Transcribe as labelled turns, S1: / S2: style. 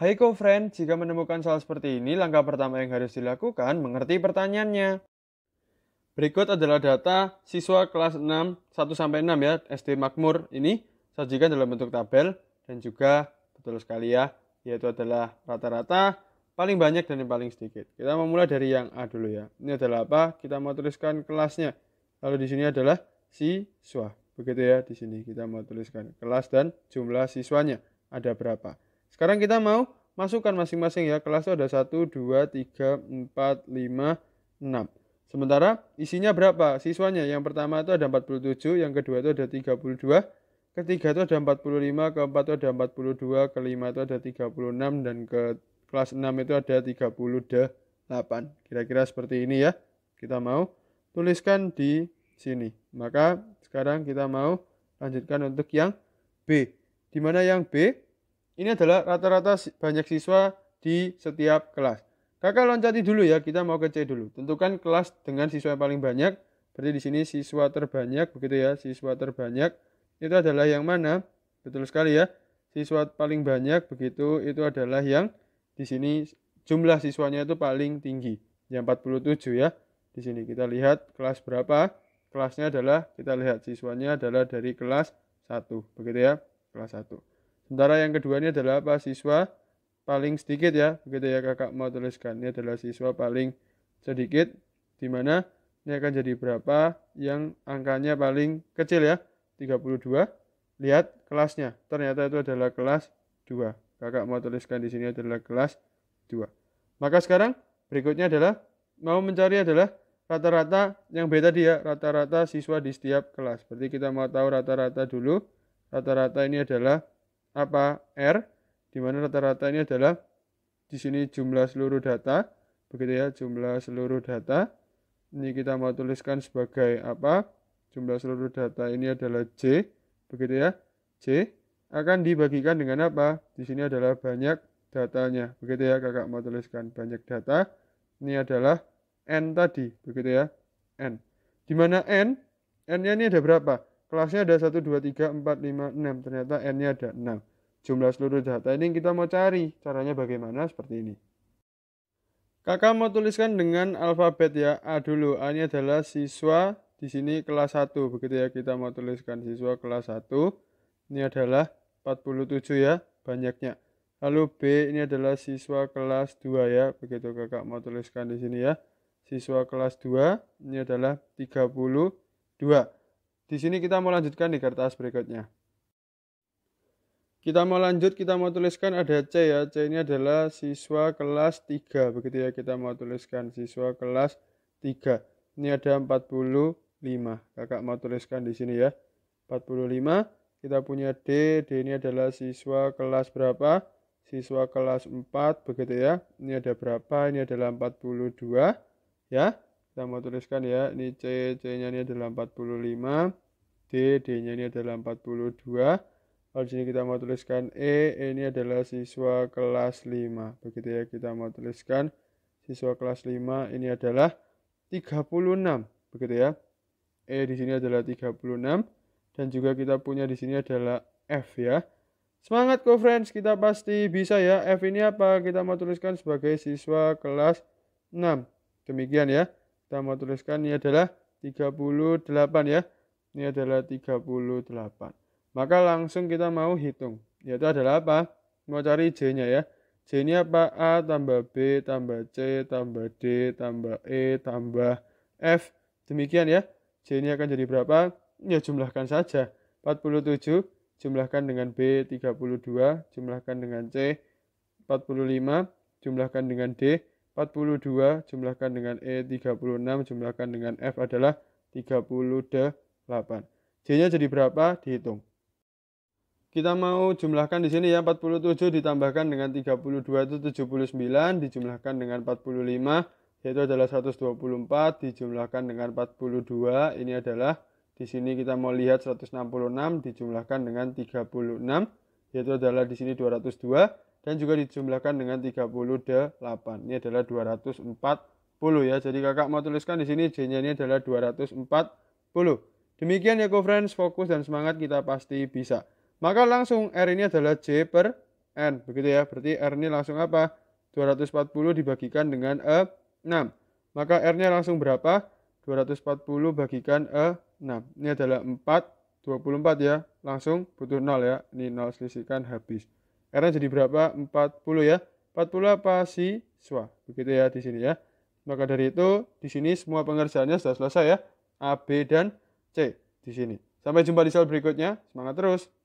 S1: Hai co-friend, jika menemukan soal seperti ini, langkah pertama yang harus dilakukan mengerti pertanyaannya. Berikut adalah data siswa kelas 6 1 sampai 6 ya SD Makmur ini sajikan dalam bentuk tabel dan juga betul sekali ya yaitu adalah rata-rata paling banyak dan yang paling sedikit. Kita memulai dari yang A dulu ya. Ini adalah apa? Kita mau tuliskan kelasnya. Lalu di sini adalah siswa. Begitu ya di sini kita mau tuliskan kelas dan jumlah siswanya ada berapa. Sekarang kita mau masukkan masing-masing ya. Kelas itu ada 1, 2, 3, 4, 5, 6. Sementara isinya berapa siswanya? Yang pertama itu ada 47, yang kedua itu ada 32, ketiga itu ada 45, keempat itu ada 42, kelima itu ada 36, dan ke kelas 6 itu ada 38. Kira-kira seperti ini ya. Kita mau tuliskan di sini. Maka sekarang kita mau lanjutkan untuk yang B. Di mana yang B? Ini adalah rata-rata banyak siswa di setiap kelas. Kakak loncati dulu ya, kita mau ke C dulu. Tentukan kelas dengan siswa yang paling banyak. Berarti di sini siswa terbanyak, begitu ya, siswa terbanyak. Itu adalah yang mana? Betul sekali ya. Siswa paling banyak begitu itu adalah yang di sini jumlah siswanya itu paling tinggi. Yang 47 ya. Di sini kita lihat kelas berapa? Kelasnya adalah kita lihat siswanya adalah dari kelas 1, begitu ya. Kelas 1. Sementara yang kedua ini adalah apa? Siswa paling sedikit ya. Begitu ya kakak mau tuliskan. Ini adalah siswa paling sedikit. Di mana ini akan jadi berapa yang angkanya paling kecil ya. 32. Lihat kelasnya. Ternyata itu adalah kelas 2. Kakak mau tuliskan di sini adalah kelas 2. Maka sekarang berikutnya adalah mau mencari adalah rata-rata yang beda ya, dia Rata-rata siswa di setiap kelas. Berarti kita mau tahu rata-rata dulu. Rata-rata ini adalah apa R di mana rata-rata ini adalah di sini jumlah seluruh data begitu ya jumlah seluruh data ini kita mau tuliskan sebagai apa jumlah seluruh data ini adalah J begitu ya J akan dibagikan dengan apa di sini adalah banyak datanya begitu ya kakak mau tuliskan banyak data ini adalah N tadi begitu ya N di mana N N nya ini ada berapa Kelasnya ada 1, 2, 3, 4, 5, 6. Ternyata N-nya ada 6. Jumlah seluruh data ini kita mau cari. Caranya bagaimana? Seperti ini. Kakak mau tuliskan dengan alfabet ya. A dulu. A ini adalah siswa di sini kelas 1. Begitu ya kita mau tuliskan siswa kelas 1. Ini adalah 47 ya banyaknya. Lalu B ini adalah siswa kelas 2 ya. Begitu kakak mau tuliskan di sini ya. Siswa kelas 2 ini adalah 32. Di sini kita mau lanjutkan di kertas berikutnya. Kita mau lanjut, kita mau tuliskan ada C ya. C ini adalah siswa kelas 3. Begitu ya, kita mau tuliskan siswa kelas 3. Ini ada 45. Kakak mau tuliskan di sini ya. 45. Kita punya D. D ini adalah siswa kelas berapa? Siswa kelas 4. Begitu ya. Ini ada berapa? Ini adalah 42. Ya. Kita mau tuliskan ya. Ini C. C-nya ini adalah 45. D, D-nya ini adalah 42. Kalau sini kita mau tuliskan E, E ini adalah siswa kelas 5. Begitu ya, kita mau tuliskan siswa kelas 5 ini adalah 36. Begitu ya. E di sini adalah 36. Dan juga kita punya di sini adalah F ya. Semangat kok friends, kita pasti bisa ya. F ini apa? Kita mau tuliskan sebagai siswa kelas 6. Demikian ya. Kita mau tuliskan ini adalah 38 ya. Ini adalah 38. Maka langsung kita mau hitung. Yaitu adalah apa? Mau cari J-nya ya. J ini apa? A tambah B tambah C tambah D tambah E tambah F. Demikian ya. J ini akan jadi berapa? Ya jumlahkan saja. 47 jumlahkan dengan B 32, jumlahkan dengan C 45, jumlahkan dengan D 42, jumlahkan dengan E 36, jumlahkan dengan F adalah 38. 8. J-nya jadi berapa? Dihitung. Kita mau jumlahkan di sini ya 47 ditambahkan dengan 32 itu 79 dijumlahkan dengan 45 yaitu adalah 124 dijumlahkan dengan 42 ini adalah di sini kita mau lihat 166 dijumlahkan dengan 36 yaitu adalah di sini 202 dan juga dijumlahkan dengan 38 ini adalah 240 ya jadi kakak mau tuliskan di sini j ini adalah 240 Demikian ya friends, fokus dan semangat kita pasti bisa. Maka langsung R ini adalah J per N, begitu ya. Berarti R ini langsung apa? 240 dibagikan dengan E 6. Maka R-nya langsung berapa? 240 bagikan E 6. Ini adalah 4, 24 ya. Langsung butuh 0 ya. Ini 0 selisihkan habis. R-nya jadi berapa? 40 ya. 40 apa siswa? Begitu ya di sini ya. Maka dari itu di sini semua pengerjaannya sudah selesai ya. A, B, dan C di sini. Sampai jumpa di soal berikutnya. Semangat terus.